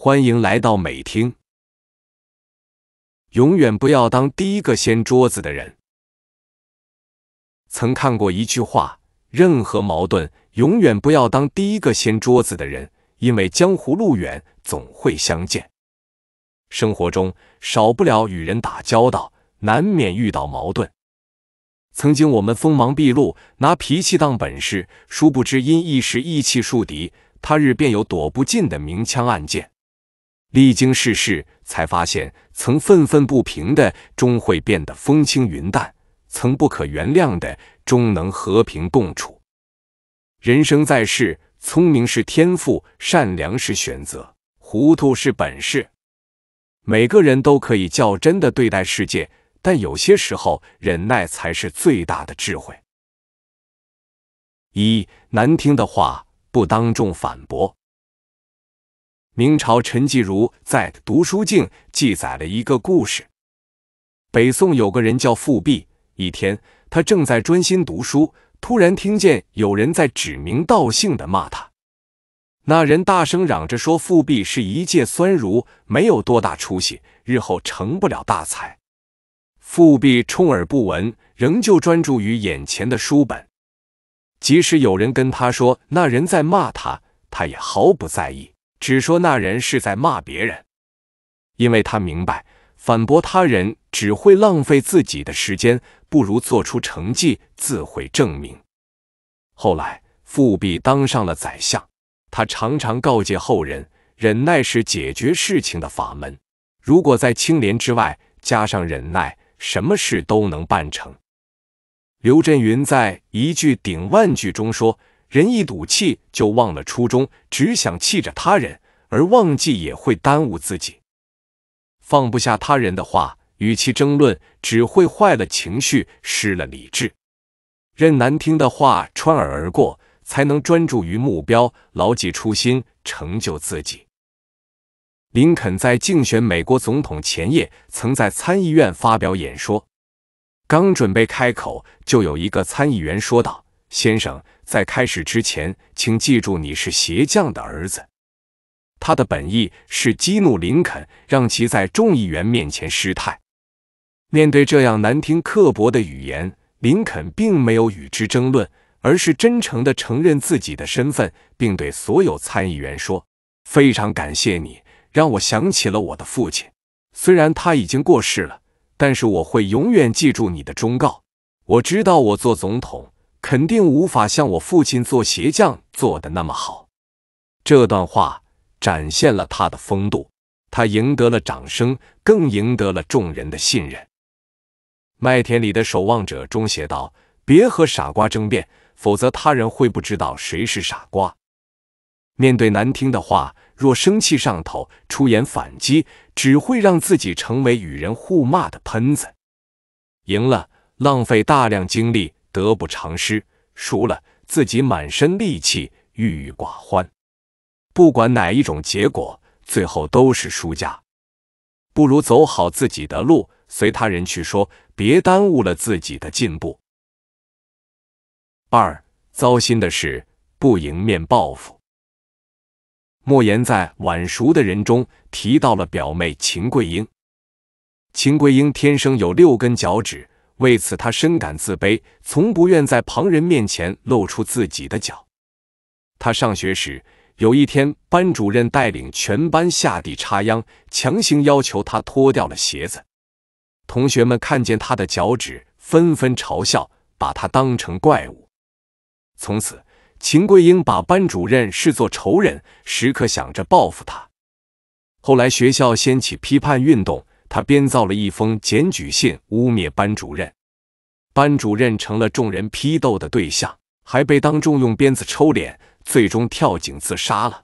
欢迎来到美听。永远不要当第一个掀桌子的人。曾看过一句话：任何矛盾，永远不要当第一个掀桌子的人，因为江湖路远，总会相见。生活中少不了与人打交道，难免遇到矛盾。曾经我们锋芒毕露，拿脾气当本事，殊不知因一时意气树敌，他日便有躲不进的明枪暗箭。历经世事，才发现曾愤愤不平的，终会变得风轻云淡；曾不可原谅的，终能和平共处。人生在世，聪明是天赋，善良是选择，糊涂是本事。每个人都可以较真的对待世界，但有些时候，忍耐才是最大的智慧。一难听的话，不当众反驳。明朝陈继儒在《读书镜》记载了一个故事：北宋有个人叫富弼，一天他正在专心读书，突然听见有人在指名道姓的骂他。那人大声嚷着说：“富弼是一介酸儒，没有多大出息，日后成不了大才。”富弼充耳不闻，仍旧专注于眼前的书本，即使有人跟他说那人在骂他，他也毫不在意。只说那人是在骂别人，因为他明白反驳他人只会浪费自己的时间，不如做出成绩，自会证明。后来，富弼当上了宰相，他常常告诫后人，忍耐是解决事情的法门。如果在清廉之外加上忍耐，什么事都能办成。刘震云在一句顶万句中说。人一赌气就忘了初衷，只想气着他人，而忘记也会耽误自己。放不下他人的话，与其争论，只会坏了情绪，失了理智。任难听的话穿耳而过，才能专注于目标，牢记初心，成就自己。林肯在竞选美国总统前夜，曾在参议院发表演说，刚准备开口，就有一个参议员说道。先生，在开始之前，请记住你是鞋匠的儿子。他的本意是激怒林肯，让其在众议员面前失态。面对这样难听刻薄的语言，林肯并没有与之争论，而是真诚的承认自己的身份，并对所有参议员说：“非常感谢你，让我想起了我的父亲。虽然他已经过世了，但是我会永远记住你的忠告。我知道我做总统。”肯定无法像我父亲做鞋匠做的那么好。这段话展现了他的风度，他赢得了掌声，更赢得了众人的信任。《麦田里的守望者》中写道：“别和傻瓜争辩，否则他人会不知道谁是傻瓜。”面对难听的话，若生气上头出言反击，只会让自己成为与人互骂的喷子，赢了浪费大量精力。得不偿失，输了自己满身戾气，郁郁寡欢。不管哪一种结果，最后都是输家。不如走好自己的路，随他人去说，别耽误了自己的进步。二，糟心的事不迎面报复。莫言在晚熟的人中提到了表妹秦桂英，秦桂英天生有六根脚趾。为此，他深感自卑，从不愿在旁人面前露出自己的脚。他上学时，有一天，班主任带领全班下地插秧，强行要求他脱掉了鞋子。同学们看见他的脚趾，纷纷嘲笑，把他当成怪物。从此，秦桂英把班主任视作仇人，时刻想着报复他。后来，学校掀起批判运动，他编造了一封检举信，污蔑班主任。班主任成了众人批斗的对象，还被当众用鞭子抽脸，最终跳井自杀了。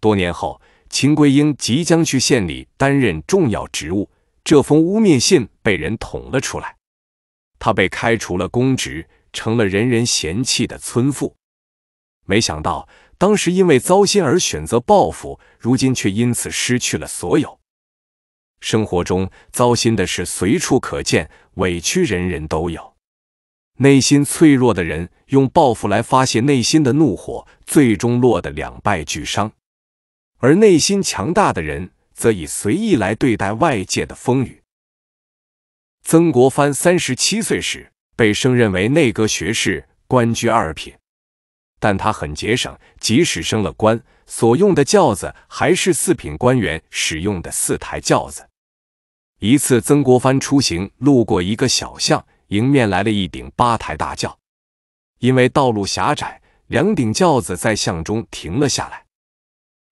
多年后，秦桂英即将去县里担任重要职务，这封污蔑信被人捅了出来，她被开除了公职，成了人人嫌弃的村妇。没想到，当时因为糟心而选择报复，如今却因此失去了所有。生活中糟心的事随处可见，委屈人人都有。内心脆弱的人用报复来发泄内心的怒火，最终落得两败俱伤；而内心强大的人则以随意来对待外界的风雨。曾国藩三十七岁时被升任为内阁学士，官居二品，但他很节省，即使升了官，所用的轿子还是四品官员使用的四台轿子。一次，曾国藩出行，路过一个小巷，迎面来了一顶八抬大轿。因为道路狭窄，两顶轿子在巷中停了下来。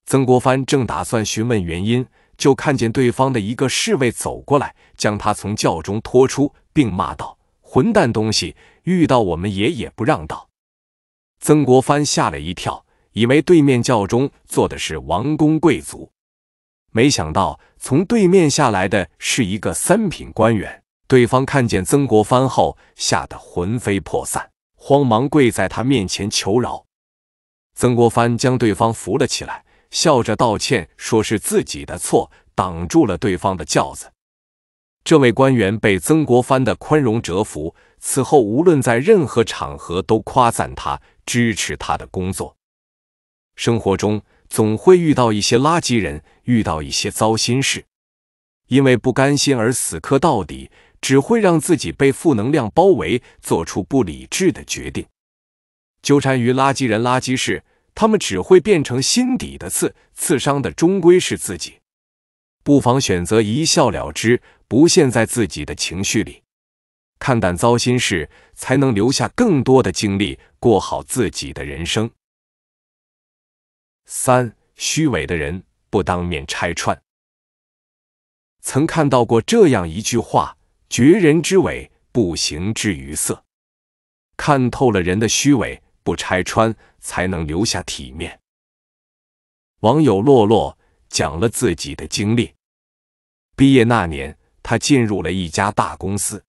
曾国藩正打算询问原因，就看见对方的一个侍卫走过来，将他从轿中拖出，并骂道：“混蛋东西，遇到我们爷也不让道！”曾国藩吓了一跳，以为对面轿中坐的是王公贵族。没想到，从对面下来的是一个三品官员。对方看见曾国藩后，吓得魂飞魄散，慌忙跪在他面前求饶。曾国藩将对方扶了起来，笑着道歉，说是自己的错，挡住了对方的轿子。这位官员被曾国藩的宽容折服，此后无论在任何场合都夸赞他，支持他的工作。生活中总会遇到一些垃圾人。遇到一些糟心事，因为不甘心而死磕到底，只会让自己被负能量包围，做出不理智的决定，纠缠于垃圾人、垃圾事，他们只会变成心底的刺，刺伤的终归是自己。不妨选择一笑了之，不陷在自己的情绪里，看淡糟心事，才能留下更多的精力过好自己的人生。三，虚伪的人。不当面拆穿。曾看到过这样一句话：“绝人之伪，不行之于色。”看透了人的虚伪，不拆穿，才能留下体面。网友洛洛讲了自己的经历：毕业那年，他进入了一家大公司。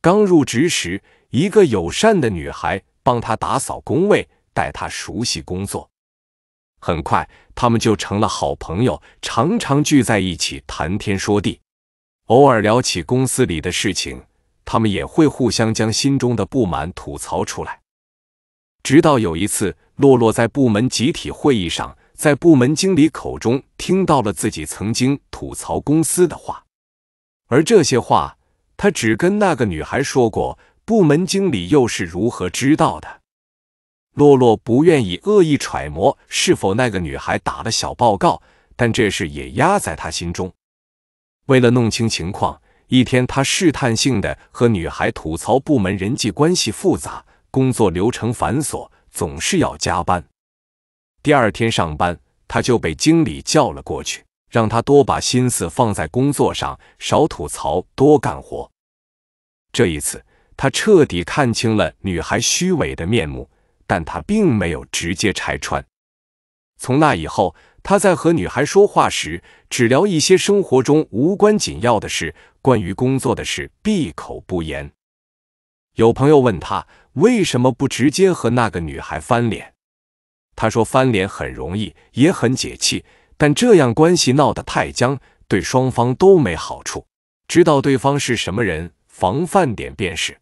刚入职时，一个友善的女孩帮他打扫工位，带他熟悉工作。很快，他们就成了好朋友，常常聚在一起谈天说地，偶尔聊起公司里的事情，他们也会互相将心中的不满吐槽出来。直到有一次，洛洛在部门集体会议上，在部门经理口中听到了自己曾经吐槽公司的话，而这些话他只跟那个女孩说过，部门经理又是如何知道的？洛洛不愿意恶意揣摩是否那个女孩打了小报告，但这事也压在他心中。为了弄清情况，一天他试探性的和女孩吐槽部门人际关系复杂，工作流程繁琐，总是要加班。第二天上班，他就被经理叫了过去，让他多把心思放在工作上，少吐槽，多干活。这一次，他彻底看清了女孩虚伪的面目。但他并没有直接拆穿。从那以后，他在和女孩说话时，只聊一些生活中无关紧要的事，关于工作的事闭口不言。有朋友问他为什么不直接和那个女孩翻脸，他说翻脸很容易，也很解气，但这样关系闹得太僵，对双方都没好处。知道对方是什么人，防范点便是。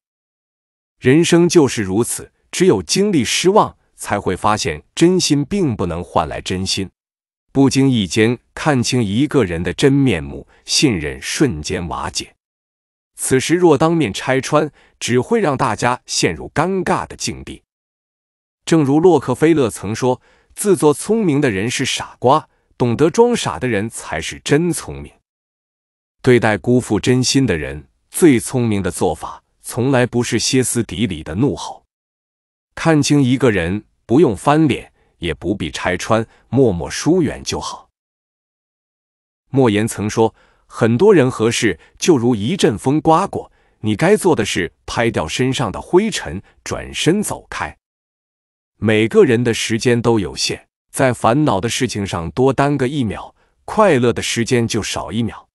人生就是如此。只有经历失望，才会发现真心并不能换来真心。不经意间看清一个人的真面目，信任瞬间瓦解。此时若当面拆穿，只会让大家陷入尴尬的境地。正如洛克菲勒曾说：“自作聪明的人是傻瓜，懂得装傻的人才是真聪明。”对待辜负真心的人，最聪明的做法，从来不是歇斯底里的怒吼。看清一个人，不用翻脸，也不必拆穿，默默疏远就好。莫言曾说，很多人和事就如一阵风刮过，你该做的是拍掉身上的灰尘，转身走开。每个人的时间都有限，在烦恼的事情上多耽搁一秒，快乐的时间就少一秒。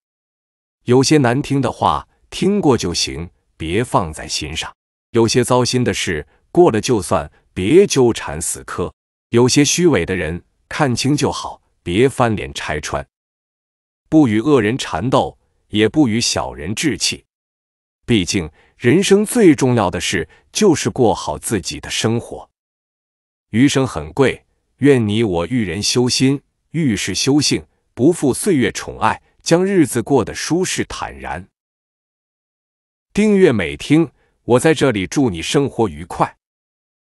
有些难听的话听过就行，别放在心上；有些糟心的事。过了就算，别纠缠死磕。有些虚伪的人，看清就好，别翻脸拆穿。不与恶人缠斗，也不与小人置气。毕竟，人生最重要的事就是过好自己的生活。余生很贵，愿你我遇人修心，遇事修性，不负岁月宠爱，将日子过得舒适坦然。订阅美听，我在这里祝你生活愉快。